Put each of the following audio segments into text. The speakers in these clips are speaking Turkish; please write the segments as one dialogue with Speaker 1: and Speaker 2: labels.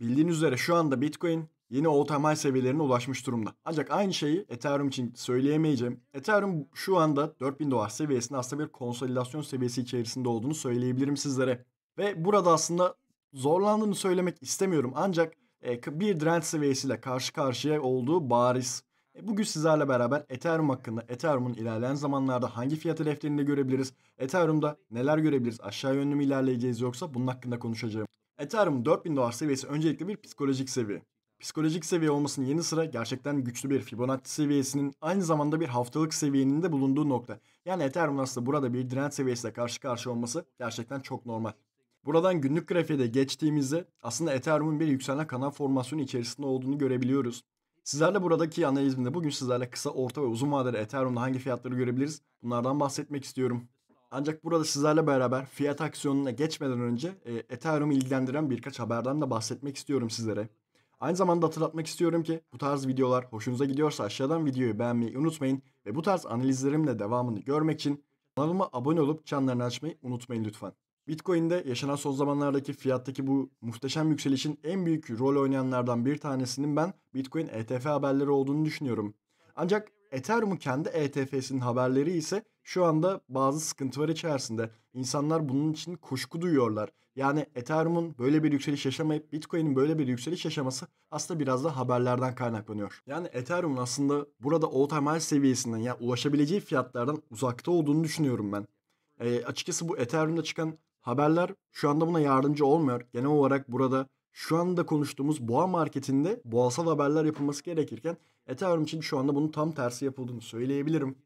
Speaker 1: Bildiğiniz üzere şu anda Bitcoin yeni all time high seviyelerine ulaşmış durumda. Ancak aynı şeyi Ethereum için söyleyemeyeceğim. Ethereum şu anda 4000 dolar seviyesinde aslında bir konsolidasyon seviyesi içerisinde olduğunu söyleyebilirim sizlere. Ve burada aslında zorlandığını söylemek istemiyorum ancak e, bir direnç seviyesiyle karşı karşıya olduğu bariz. E, bugün sizlerle beraber Ethereum hakkında Ethereum'un ilerleyen zamanlarda hangi fiyat hedeflerini görebiliriz? Ethereum'da neler görebiliriz? Aşağı yönlü mü ilerleyeceğiz yoksa bunun hakkında konuşacağım. Ethereum 4000 dolar seviyesi öncelikle bir psikolojik seviye. Psikolojik seviye olmasının yanı sıra gerçekten güçlü bir Fibonacci seviyesinin aynı zamanda bir haftalık seviyenin de bulunduğu nokta. Yani Ethereum'un aslında burada bir direnç seviyesiyle karşı karşıya olması gerçekten çok normal. Buradan günlük grafiğe de geçtiğimizde aslında Ethereum'un bir yükselen kanal formasyonu içerisinde olduğunu görebiliyoruz. Sizlerle buradaki analizimde bugün sizlerle kısa, orta ve uzun vadeli Ethereum'da hangi fiyatları görebiliriz bunlardan bahsetmek istiyorum. Ancak burada sizlerle beraber fiyat aksiyonuna geçmeden önce e, Ethereum'u ilgilendiren birkaç haberden de bahsetmek istiyorum sizlere. Aynı zamanda hatırlatmak istiyorum ki bu tarz videolar hoşunuza gidiyorsa aşağıdan videoyu beğenmeyi unutmayın ve bu tarz analizlerimle devamını görmek için kanalıma abone olup çanlarını açmayı unutmayın lütfen. Bitcoin'de yaşanan son zamanlardaki fiyattaki bu muhteşem yükselişin en büyük rol oynayanlardan bir tanesinin ben Bitcoin ETF haberleri olduğunu düşünüyorum. Ancak Ethereum'un kendi ETF'sinin haberleri ise şu anda bazı sıkıntılar içerisinde. İnsanlar bunun için kuşku duyuyorlar. Yani Ethereum'un böyle bir yükseliş yaşamayıp Bitcoin'in böyle bir yükseliş yaşaması aslında biraz da haberlerden kaynaklanıyor. Yani Ethereum'un aslında burada all time high seviyesinden ya yani ulaşabileceği fiyatlardan uzakta olduğunu düşünüyorum ben. E, açıkçası bu Ethereum'da çıkan haberler şu anda buna yardımcı olmuyor. Genel olarak burada şu anda konuştuğumuz boğa marketinde boğasal haberler yapılması gerekirken Ethereum için şu anda bunun tam tersi yapıldığını söyleyebilirim.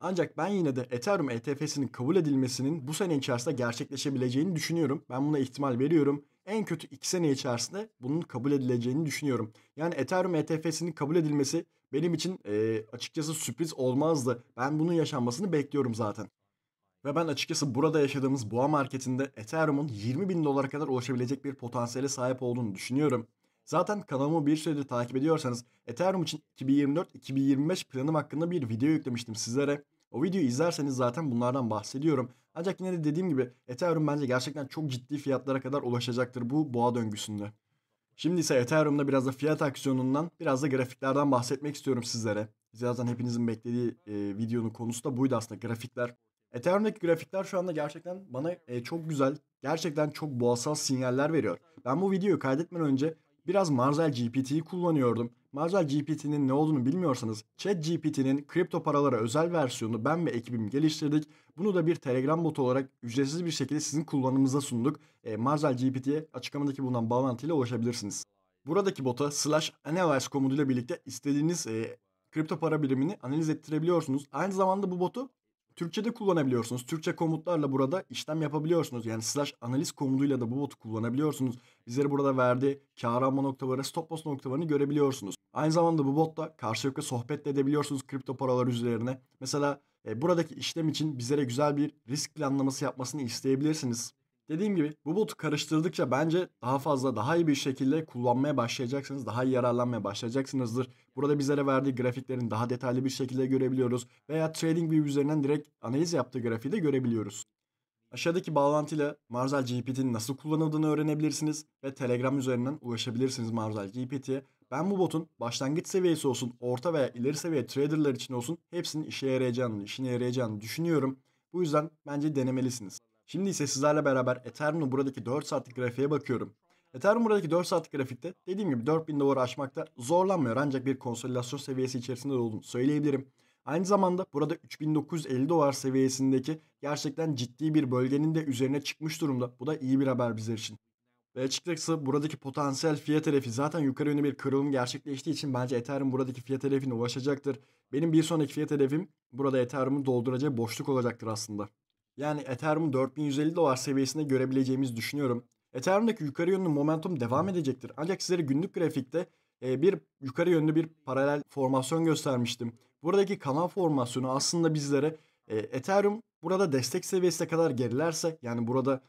Speaker 1: Ancak ben yine de Ethereum ETF'sinin kabul edilmesinin bu sene içerisinde gerçekleşebileceğini düşünüyorum. Ben buna ihtimal veriyorum. En kötü 2 sene içerisinde bunun kabul edileceğini düşünüyorum. Yani Ethereum ETF'sinin kabul edilmesi benim için e, açıkçası sürpriz olmazdı. Ben bunun yaşanmasını bekliyorum zaten. Ve ben açıkçası burada yaşadığımız boğa marketinde Ethereum'un 20 bin dolara kadar ulaşabilecek bir potansiyele sahip olduğunu düşünüyorum. Zaten kanalımı bir süredir takip ediyorsanız Ethereum için 2024-2025 planım hakkında bir video yüklemiştim sizlere. O videoyu izlerseniz zaten bunlardan bahsediyorum. Ancak yine de dediğim gibi Ethereum bence gerçekten çok ciddi fiyatlara kadar ulaşacaktır bu boğa döngüsünde. Şimdi ise Ethereum'da biraz da fiyat aksiyonundan biraz da grafiklerden bahsetmek istiyorum sizlere. Zaten hepinizin beklediği e, videonun konusu da buydu aslında grafikler. Ethereum'daki grafikler şu anda gerçekten bana e, çok güzel, gerçekten çok boğasal sinyaller veriyor. Ben bu videoyu kaydetmeden önce biraz Marzel GPT'yi kullanıyordum. Marzel GPT'nin ne olduğunu bilmiyorsanız Chat GPT'nin kripto paralara özel versiyonu ben ve ekibim geliştirdik. Bunu da bir Telegram botu olarak ücretsiz bir şekilde sizin kullanımınıza sunduk. E, Marzel GPT'ye açıklamadaki bulunan bağlantıyla ulaşabilirsiniz. Buradaki bota slash analyze komutuyla birlikte istediğiniz e, kripto para birimini analiz ettirebiliyorsunuz. Aynı zamanda bu botu Türkçe'de kullanabiliyorsunuz. Türkçe komutlarla burada işlem yapabiliyorsunuz. Yani slash analiz komutuyla da bu botu kullanabiliyorsunuz. Bizlere burada verdi kar alma noktaları, stop loss noktalarını görebiliyorsunuz. Aynı zamanda bu botla karşılıklı sohbet de edebiliyorsunuz kripto paralar üzerine. Mesela e, buradaki işlem için bizlere güzel bir risk planlaması yapmasını isteyebilirsiniz. Dediğim gibi bu botu karıştırdıkça bence daha fazla daha iyi bir şekilde kullanmaya başlayacaksınız. Daha iyi yararlanmaya başlayacaksınızdır. Burada bizlere verdiği grafiklerin daha detaylı bir şekilde görebiliyoruz. Veya trading view üzerinden direkt analiz yaptığı grafiği de görebiliyoruz. Aşağıdaki bağlantıyla Marzel GPT'nin nasıl kullanıldığını öğrenebilirsiniz ve Telegram üzerinden ulaşabilirsiniz Marzel GPT'ye. Ben bu botun başlangıç seviyesi olsun, orta veya ileri seviye traderlar için olsun hepsinin işe yarayacağını, işine yarayacağını düşünüyorum. Bu yüzden bence denemelisiniz. Şimdi ise sizlerle beraber Ethereum'un buradaki 4 saatlik grafiğe bakıyorum. Ethereum buradaki 4 saatlik grafikte dediğim gibi 4000 dolar aşmakta zorlanmıyor ancak bir konsolidasyon seviyesi içerisinde olduğunu söyleyebilirim. Aynı zamanda burada 3950 dolar seviyesindeki gerçekten ciddi bir bölgenin de üzerine çıkmış durumda. Bu da iyi bir haber bizler için. Ve açıkçası buradaki potansiyel fiyat hedefi zaten yukarı yönlü bir kırılım gerçekleştiği için bence Ethereum buradaki fiyat hedefine ulaşacaktır. Benim bir sonraki fiyat hedefim burada Ethereum'un dolduracağı boşluk olacaktır aslında. Yani Ethereum 4150 dolar seviyesinde görebileceğimizi düşünüyorum. Ethereum'daki yukarı yönlü momentum devam edecektir. Ancak sizlere günlük grafikte e, bir yukarı yönlü bir paralel formasyon göstermiştim. Buradaki kanal formasyonu aslında bizlere e, Ethereum burada destek seviyesine kadar gerilerse yani burada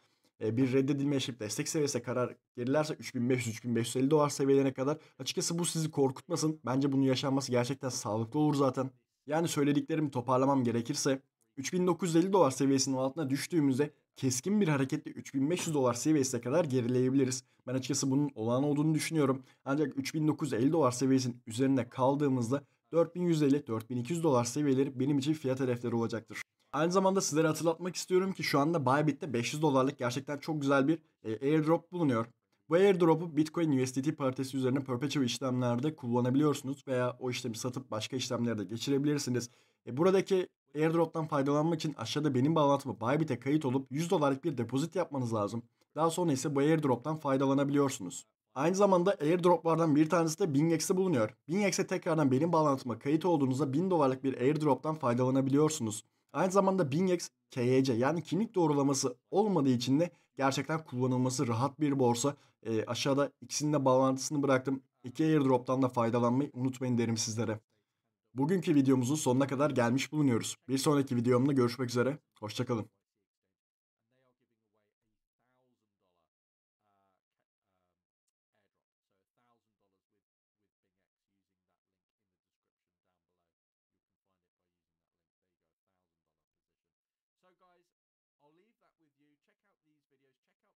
Speaker 1: e, bir reddedilme eşip destek seviyesine karar gerilerse 3500-3550 dolar seviyelerine kadar açıkçası bu sizi korkutmasın. Bence bunun yaşanması gerçekten sağlıklı olur zaten. Yani söylediklerimi toparlamam gerekirse 3950 dolar seviyesinin altına düştüğümüzde keskin bir hareketle 3500 dolar seviyesine kadar gerileyebiliriz. Ben açıkçası bunun olağan olduğunu düşünüyorum. Ancak 3950 dolar seviyesinin üzerinde kaldığımızda 4150-4200 dolar seviyeleri benim için fiyat hedefleri olacaktır. Aynı zamanda sizlere hatırlatmak istiyorum ki şu anda Bybit'te 500 dolarlık gerçekten çok güzel bir e, airdrop bulunuyor. Bu airdrop'u Bitcoin USDT paritesi üzerine perpetual işlemlerde kullanabiliyorsunuz veya o işlemi satıp başka işlemlerde geçirebilirsiniz. E, buradaki Airdrop'tan faydalanmak için aşağıda benim bağlantımı Bybit'e kayıt olup 100 dolarlık bir depozit yapmanız lazım. Daha sonra ise bu Airdrop'tan faydalanabiliyorsunuz. Aynı zamanda airdroplardan bir tanesi de BingX'te bulunuyor. BingX'e tekrardan benim bağlantıma kayıt olduğunuzda 1000 dolarlık bir airdrop'tan faydalanabiliyorsunuz. Aynı zamanda BingX KYC yani kimlik doğrulaması olmadığı için de gerçekten kullanılması rahat bir borsa. E, aşağıda ikisinin de bağlantısını bıraktım. İki airdrop'tan da faydalanmayı unutmayın derim sizlere. Bugünkü videomuzun sonuna kadar gelmiş bulunuyoruz. Bir sonraki videomda görüşmek üzere. Hoşçakalın. guys, I'll leave that with you. Check out these videos, check out